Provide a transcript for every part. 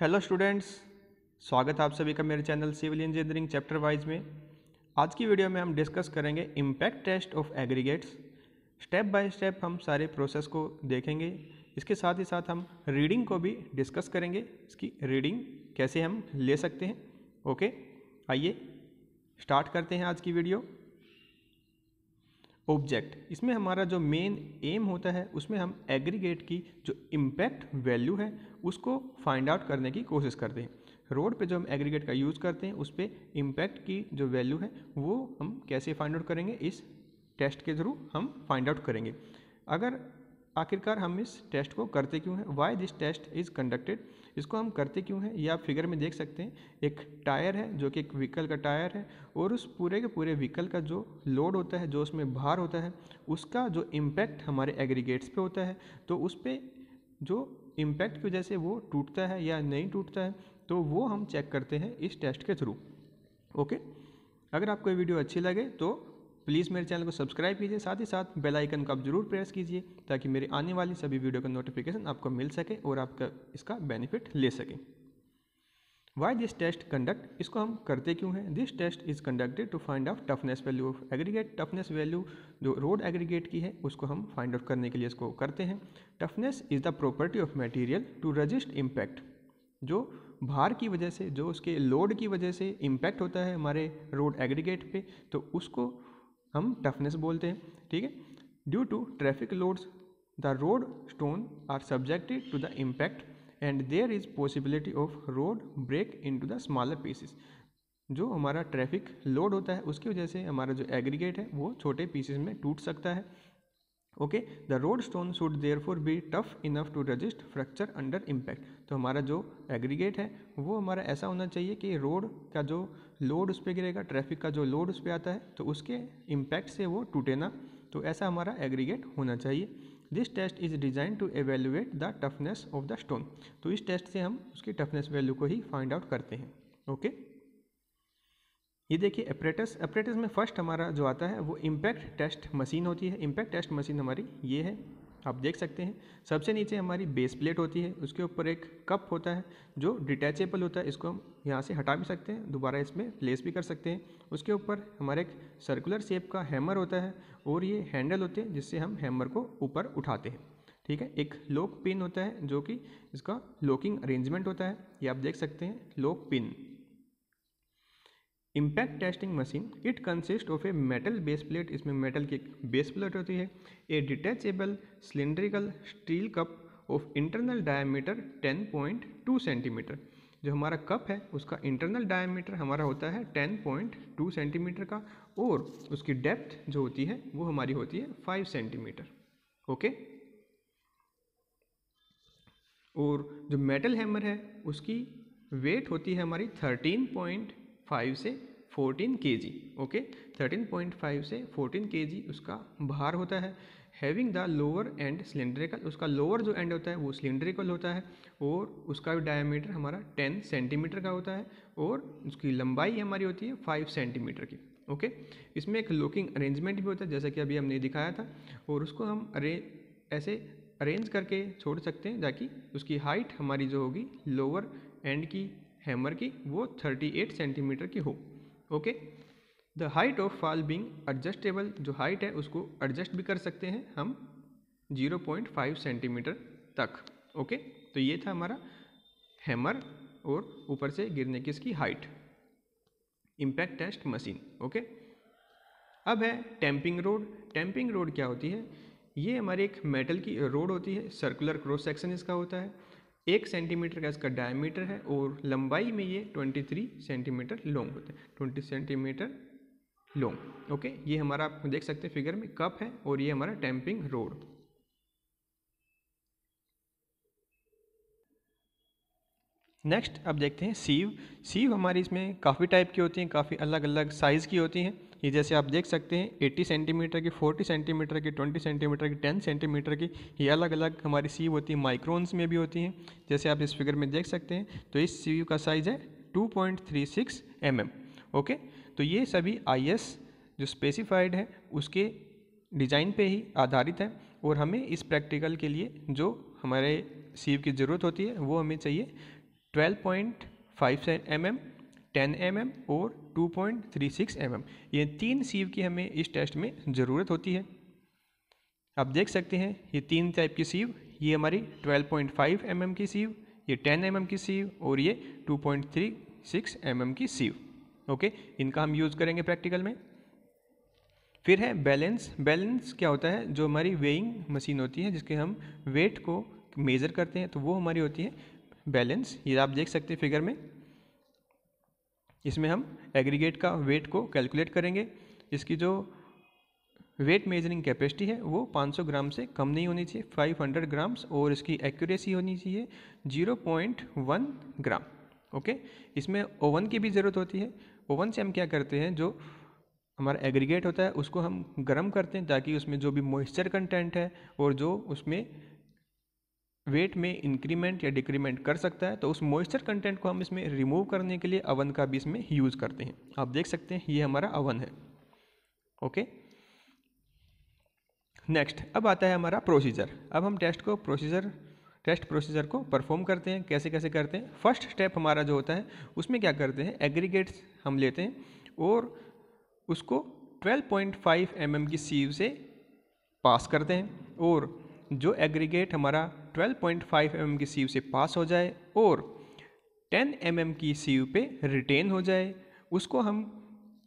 Hello students स्वागत है आप सभी का मेरे channel civil engineering chapter wise में आज की वीडियो में हम डिस्कस करेंगे impact test of aggregates step by step हम सारे प्रोसेस को देखेंगे इसके साथ ही साथ हम रीडिंग को भी डिस्कस करेंगे इसकी रीडिंग कैसे हम ले सकते हैं ओके आइए स्टार्ट करते हैं आज की वीडियो ऑब्जेक्ट इसमें हमारा जो मेन एम होता है उसमें हम एग्रीगेट की जो इम्पैक्ट वैल्यू है उसको फाइंड आउट करने की कोशिश करते हैं रोड पे जो हम एग्रीगेट का यूज़ करते हैं उस पर इम्पैक्ट की जो वैल्यू है वो हम कैसे फाइंड आउट करेंगे इस टेस्ट के थ्रू हम फाइंड आउट करेंगे अगर आखिरकार हम इस टेस्ट को करते क्यों हैं why this test is conducted इसको हम करते क्यों हैं ये आप फिगर में देख सकते हैं एक टायर है जो कि एक व्हीकल का टायर है और उस पूरे के पूरे व्हीकल का जो लोड होता है जो उसमें भार होता है उसका जो इम्पैक्ट हमारे एग्रीगेट्स पे होता है तो उस पर जो इम्पैक्ट की वजह से वो टूटता है या नहीं टूटता है तो वो हम चेक करते हैं इस टेस्ट के थ्रू ओके अगर आपको ये वीडियो अच्छी लगे तो प्लीज़ मेरे चैनल को सब्सक्राइब कीजिए साथ ही साथ बेल आइकन को आप जरूर प्रेस कीजिए ताकि मेरे आने वाली सभी वीडियो का नोटिफिकेशन आपको मिल सके और आपका इसका बेनिफिट ले सकें वाई दिस टेस्ट कंडक्ट इसको हम करते क्यों हैं this test is conducted to find out toughness value of aggregate toughness value जो रोड एग्रीगेट की है उसको हम फाइंड आउट करने के लिए इसको करते हैं toughness is the property of material to resist impact जो भार की वजह से जो उसके लोड की वजह से इम्पैक्ट होता है हमारे रोड एग्रीगेट पे तो उसको हम टफनेस बोलते हैं ठीक है due to traffic loads the road stone are subjected to the impact and there is possibility of road break into the smaller pieces जो हमारा ट्रैफिक लोड होता है उसकी वजह से हमारा जो एग्रीगेट है वो छोटे पीसेस में टूट सकता है okay the road stone should therefore be tough enough to resist fracture under impact तो हमारा जो एग्रीगेट है वो हमारा ऐसा होना चाहिए कि रोड का जो लोड उस पर गिरेगा ट्रैफिक का जो लोड उस पर आता है तो उसके इम्पैक्ट से वो टूटे ना तो ऐसा हमारा एग्रीगेट होना चाहिए this test is designed to evaluate the toughness of the stone तो इस टेस्ट से हम उसकी टफनेस वैल्यू को ही फाइंड आउट करते हैं ओके ये देखिए अप्रेटस अप्रेटस में फर्स्ट हमारा जो आता है वो इम्पैक्ट टेस्ट मशीन होती है इम्पैक्ट टेस्ट मशीन हमारी ये है आप देख सकते हैं सबसे नीचे हमारी बेस प्लेट होती है उसके ऊपर एक कप होता है जो डिटैचेबल होता है इसको हम यहाँ से हटा भी सकते हैं दोबारा इसमें प्लेस भी कर सकते हैं उसके ऊपर हमारे एक सर्कुलर शेप का हैमर होता है और ये हैंडल होते हैं जिससे हम हैमर को ऊपर उठाते हैं ठीक है एक लॉक पिन होता है जो कि इसका लॉकिंग अरेंजमेंट होता है ये आप देख सकते हैं lock pin impact testing machine it consist of a metal base plate इसमें मेटल की एक बेस प्लेट होती है a detachable cylindrical steel cup of internal diameter 10.2 centimetre जो हमारा कप है उसका इंटरनल डायमीटर हमारा होता है 10.2 सेंटीमीटर का और उसकी डेप्थ जो होती है वो हमारी होती है 5 सेंटीमीटर ओके और जो मेटल हैमर है उसकी वेट होती है हमारी पॉइंट फाइव से fourteen K G okay thirteen point five से फोर्टीन के जी उसका भार होता है having the lower end cylindrical उसका लोअर जो एंड होता है वो सिलेंड्रिकल होता है और उसका भी डायमीटर हमारा टेन सेंटीमीटर का होता है और उसकी लंबाई हमारी होती है फाइव सेंटीमीटर की ओके इसमें एक लुकिंग अरेंजमेंट भी होता है जैसा कि अभी हमने दिखाया था और उसको हम अरे ऐसे अरेंज करके छोड़ सकते हैं ताकि उसकी हाइट हमारी जो होगी लोअर एंड की हैमर की वो 38 सेंटीमीटर की हो okay the height of fall being adjustable जो हाइट है उसको एडजस्ट भी कर सकते हैं हम 0.5 सेंटीमीटर तक ओके तो ये था हमारा हैमर और ऊपर से गिरने की इसकी height impact test machine okay अब है टैंपिंग रोड टैंपिंग रोड क्या होती है ये हमारी एक मेटल की रोड होती है सर्कुलर क्रॉस सेक्शन इसका होता है एक सेंटीमीटर का इसका डायमीटर है और लंबाई में ये 23 सेंटीमीटर लॉन्ग होता है ट्वेंटी सेंटीमीटर लॉन्ग ओके ये हमारा आप देख सकते हैं फिगर में कप है और ये हमारा टैंपिंग रोड नेक्स्ट अब देखते हैं सीव सीव हमारी इसमें काफ़ी टाइप की होती हैं काफ़ी अलग अलग साइज़ की होती हैं ये जैसे आप देख सकते हैं 80 सेंटीमीटर की 40 सेंटीमीटर की 20 सेंटीमीटर की 10 सेंटीमीटर की ये अलग अलग हमारी सीव होती है माइक्रोन्स में भी होती हैं जैसे आप इस फिगर में देख सकते हैं तो इस सीव का साइज़ है 2.36 पॉइंट mm, ओके तो ये सभी आई जो स्पेसिफाइड है उसके डिज़ाइन पे ही आधारित है और हमें इस प्रैक्टिकल के लिए जो हमारे सीव की ज़रूरत होती है वो हमें चाहिए twelve point five M M ten M M और two point three six M M ये तीन सीव की हमें इस टेस्ट में ज़रूरत होती है आप देख सकते हैं ये तीन टाइप की सीव ये हमारी twelve point five M M की सीव ये टेन एम एम की सीव और ये two point three six M M की सीव ओके इनका हम यूज़ करेंगे प्रैक्टिकल में फिर है बैलेंस बैलेंस क्या होता है जो हमारी वेइंग मशीन होती है जिसके हम वेट को मेज़र करते हैं तो वो हमारी होती है बैलेंस ये आप देख सकते हैं फिगर में इसमें हम एग्रीगेट का वेट को कैलकुलेट करेंगे इसकी जो वेट मेजरिंग कैपेसिटी है वो 500 ग्राम से कम नहीं होनी चाहिए 500 ग्राम्स और इसकी एक्यूरेसी होनी चाहिए 0.1 ग्राम ओके इसमें ओवन की भी ज़रूरत होती है ओवन से हम क्या करते हैं जो हमारा एग्रीगेट होता है उसको हम गर्म करते हैं ताकि उसमें जो भी मॉइस्चर कंटेंट है और जो उसमें वेट में इंक्रीमेंट या डिक्रीमेंट कर सकता है तो उस मॉइस्चर कंटेंट को हम इसमें रिमूव करने के लिए अवन का भी इसमें यूज़ करते हैं आप देख सकते हैं ये हमारा अवन है ओके नेक्स्ट अब आता है हमारा प्रोसीजर अब हम टेस्ट को प्रोसीजर टेस्ट प्रोसीजर को परफॉर्म करते हैं कैसे कैसे करते हैं फर्स्ट स्टेप हमारा जो होता है उसमें क्या करते हैं एग्रीगेट्स हम लेते हैं और उसको 12.5 पॉइंट mm की सीव से पास करते हैं और जो एग्रीगेट हमारा 12.5 एम mm की सी से पास हो जाए और 10 एम mm की सी पे रिटेन हो जाए उसको हम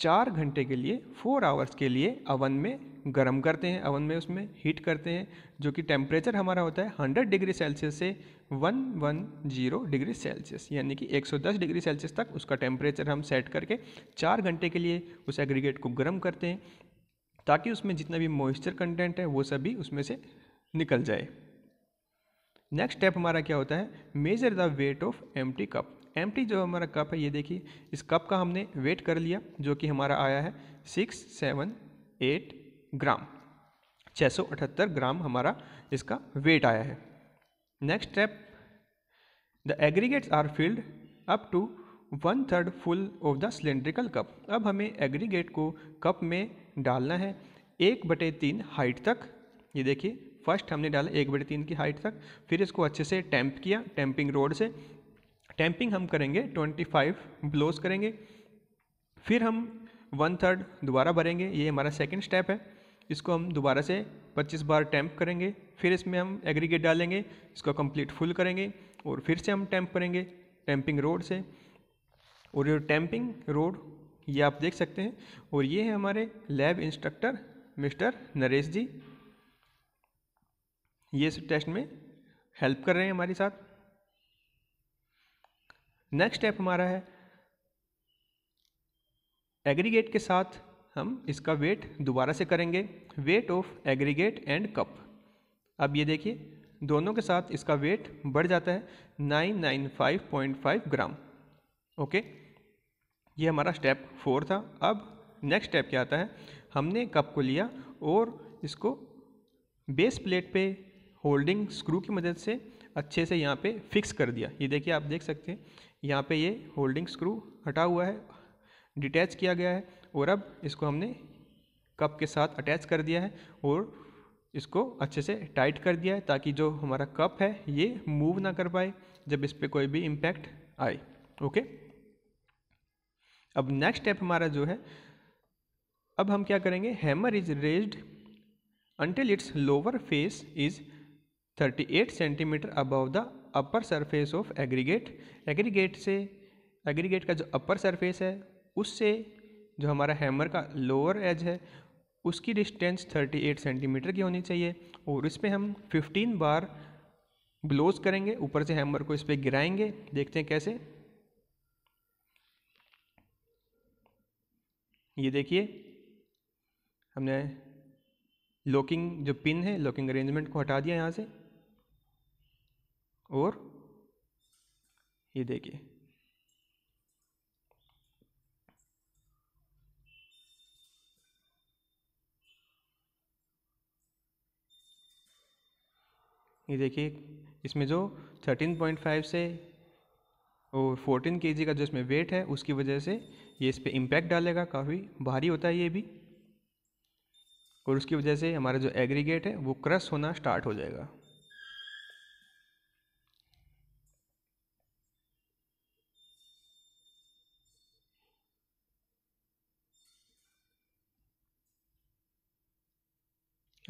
चार घंटे के लिए फोर आवर्स के लिए अवन में गर्म करते हैं अवन में उसमें हीट करते हैं जो कि टेम्परेचर हमारा होता है 100 डिग्री सेल्सियस से 110 डिग्री सेल्सियस यानी कि 110 डिग्री सेल्सियस तक उसका टेम्परेचर हम सेट करके चार घंटे के लिए उस एग्रीगेट को गर्म करते हैं ताकि उसमें जितना भी मॉइस्चर कंटेंट है वो सभी उसमें से निकल जाए नेक्स्ट स्टेप हमारा क्या होता है measure the weight of M cup M जो हमारा कप है ये देखिए इस कप का हमने वेट कर लिया जो कि हमारा आया है सिक्स सेवन एट ग्राम छः सौ अठहत्तर ग्राम हमारा इसका वेट आया है next step the aggregates are filled up to one third full of the cylindrical cup अब हमें एग्रीगेट को कप में डालना है एक बटे तीन हाइट तक ये देखिए फर्स्ट हमने डाला एक बटे तीन की हाइट तक फिर इसको अच्छे से टैंप किया टैंपिंग रोड से टैंपिंग हम करेंगे ट्वेंटी फाइव ब्लोज करेंगे फिर हम वन थर्ड दोबारा भरेंगे ये हमारा सेकेंड स्टेप है इसको हम दोबारा से 25 बार टैंप करेंगे फिर इसमें हम एग्रीगेट डालेंगे इसको कंप्लीट फुल करेंगे और फिर से हम टैंप करेंगे टैंपिंग रोड से और ये टैंपिंग रोड ये आप देख सकते हैं और ये है हमारे lab instructor mister Naresh ji ये सब टेस्ट में हेल्प कर रहे हैं हमारे साथ नेक्स्ट स्टेप हमारा है एग्रीगेट के साथ हम इसका वेट दोबारा से करेंगे weight of aggregate and cup अब ये देखिए दोनों के साथ इसका वेट बढ़ जाता है 995.5 ग्राम ओके ये हमारा स्टेप फोर था अब नेक्स्ट स्टेप क्या आता है हमने कप को लिया और इसको बेस प्लेट पे होल्डिंग स्क्रू की मदद से अच्छे से यहाँ पे फिक्स कर दिया ये देखिए आप देख सकते हैं यहाँ पे ये होल्डिंग स्क्रू हटा हुआ है डिटैच किया गया है और अब इसको हमने कप के साथ अटैच कर दिया है और इसको अच्छे से टाइट कर दिया है ताकि जो हमारा कप है ये मूव ना कर पाए जब इस पर कोई भी इम्पैक्ट आए ओके अब नेक्स्ट स्टेप हमारा जो है अब हम क्या करेंगे hammer is raised until its lower face is 38 centimetre above the upper surface of aggregate aggregate से एग्रीगेट का जो अपर सरफेस है उससे जो हमारा हैमर का लोअर एज है उसकी डिस्टेंस 38 सेंटीमीटर की होनी चाहिए और इस पर हम 15 बार ब्लोज करेंगे ऊपर से हैमर को इस पर गिराएंगे देखते हैं कैसे ये देखिए हमने लॉकिंग जो पिन है लॉकिंग अरेंजमेंट को हटा दिया यहाँ से और ये देखिए ये देखिए इसमें जो 13.5 से और 14 के का जो इसमें वेट है उसकी वजह से ये इस पर इम्पैक्ट डालेगा काफ़ी भारी होता है ये भी और उसकी वजह से हमारा जो एग्रीगेट है वो क्रश होना स्टार्ट हो जाएगा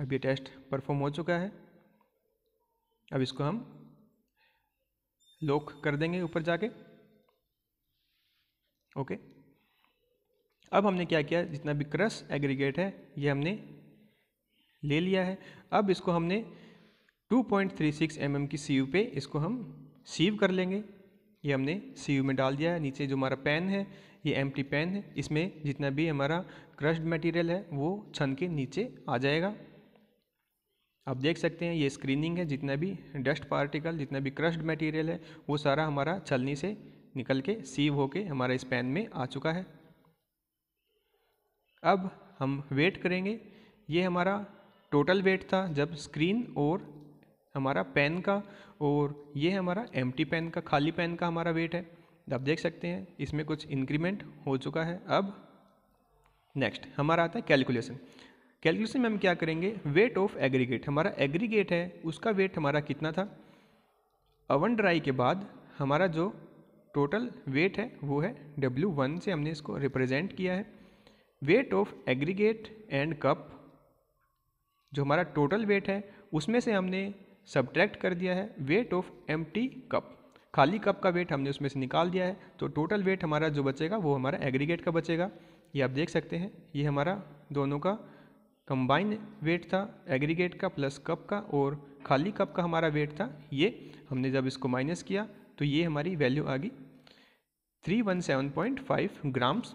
अब ये टेस्ट परफॉर्म हो चुका है अब इसको हम लॉक कर देंगे ऊपर जाके ओके अब हमने क्या किया जितना भी क्रस एग्रीगेट है ये हमने ले लिया है अब इसको हमने 2.36 पॉइंट mm की सी पे इसको हम सीव कर लेंगे ये हमने सी में डाल दिया है नीचे जो हमारा पेन है ये एम पेन है इसमें जितना भी हमारा क्रश्ड मटेरियल है वो छन के नीचे आ जाएगा आप देख सकते हैं ये स्क्रीनिंग है जितना भी डस्ट पार्टिकल जितना भी क्रश्ड मटेरियल है वो सारा हमारा छलनी से निकल के सीव होके हमारा इस पैन में आ चुका है अब हम वेट करेंगे ये हमारा टोटल वेट था जब स्क्रीन और हमारा पेन का और ये हमारा एम पेन का खाली पेन का हमारा वेट है आप देख सकते हैं इसमें कुछ इंक्रीमेंट हो चुका है अब नेक्स्ट हमारा आता है कैलकुलेशन कैलकुलेशन में हम क्या करेंगे वेट ऑफ एग्रीगेट हमारा एग्रीगेट है उसका वेट हमारा कितना था अवन ड्राई के बाद हमारा जो टोटल वेट है वो है डब्ल्यू वन से हमने इसको रिप्रेजेंट किया है weight of aggregate and cup जो हमारा टोटल वेट है उसमें से हमने सब्ट्रैक्ट कर दिया है वेट ऑफ एम कप खाली कप का वेट हमने उसमें से निकाल दिया है तो टोटल वेट हमारा जो बचेगा वो हमारा एग्रीगेट का बचेगा ये आप देख सकते हैं ये हमारा दोनों का कंबाइन वेट था एग्रीगेट का प्लस कप का और खाली कप का हमारा वेट था ये हमने जब इसको माइनस किया तो ये हमारी वैल्यू आ गई three one seven point five grams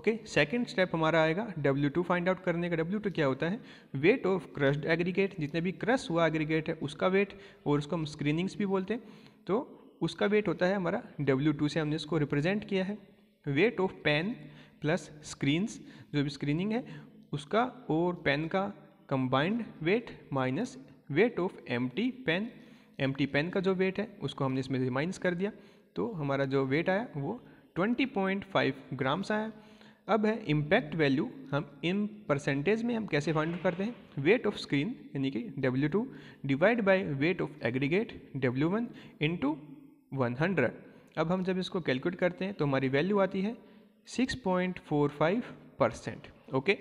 okay second step हमारा आएगा डब्ल्यू टू फाइंड आउट करने का डब्ल्यू टू क्या होता है वेट ऑफ क्रश्ड एग्रीगेट जितने भी क्रश हुआ एग्रीगेट है उसका वेट और उसको हम स्क्रीनिंग्स भी बोलते हैं तो उसका वेट होता है हमारा डब्ल्यू टू से हमने इसको रिप्रेजेंट किया है weight of pan plus screens जो भी स्क्रीनिंग है उसका और पेन का combined weight minus weight of empty pan empty pan का जो वेट है उसको हमने इसमें से माइनस कर दिया तो हमारा जो वेट आया वो 20.5 ग्राम्स आया अब है इम्पैक्ट वैल्यू हम इन परसेंटेज में हम कैसे फाइंड करते हैं वेट ऑफ स्क्रीन यानी कि W two divide by weight of aggregate W one into one hundred अब हम जब इसको कैलकुलेट करते हैं तो हमारी वैल्यू आती है six point four five percent okay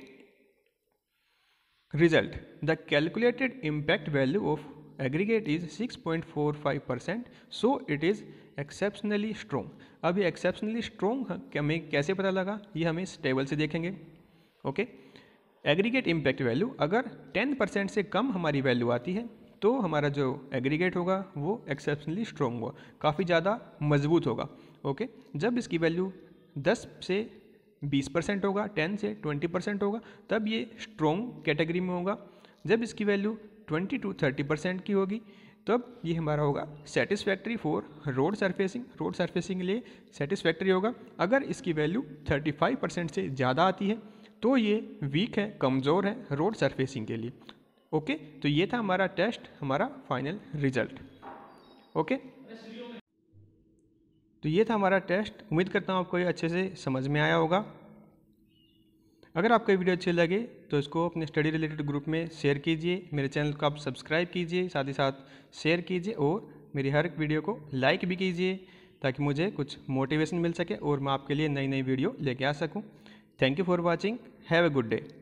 Result The calculated impact value of aggregate is 6.45%, so it is exceptionally strong. अब ये एक्सेप्शनली स्ट्रोंग हमें कैसे पता लगा ये हमें टेबल से देखेंगे ओके एग्रीगेट इम्पैक्ट वैल्यू अगर 10% से कम हमारी वैल्यू आती है तो हमारा जो एग्रीगेट होगा वो एक्सेप्शनली स्ट्रॉन्ग होगा काफ़ी ज़्यादा मजबूत होगा ओके जब इसकी वैल्यू 10 से बीस परसेंट होगा टेन से ट्वेंटी परसेंट होगा तब ये स्ट्रॉन्ग कैटेगरी में होगा जब इसकी value twenty to thirty percent की होगी तब ये हमारा होगा satisfactory for road surfacing road surfacing के लिए सेटिस्फैक्ट्री होगा अगर इसकी वैल्यू थर्टी फाइव परसेंट से ज़्यादा आती है तो ये वीक है कमज़ोर है रोड सरफेसिंग के लिए ओके तो ये था हमारा टेस्ट हमारा फाइनल रिजल्ट ओके तो ये था हमारा टेस्ट उम्मीद करता हूँ आपको ये अच्छे से समझ में आया होगा अगर आपको ये वीडियो अच्छी लगे तो इसको अपने स्टडी रिलेटेड ग्रुप में शेयर कीजिए मेरे चैनल को आप सब्सक्राइब कीजिए साथ ही साथ शेयर कीजिए और मेरी हर एक वीडियो को लाइक भी कीजिए ताकि मुझे कुछ मोटिवेशन मिल सके और मैं आपके लिए नई नई वीडियो लेके आ सकूँ thank you for watching have a good day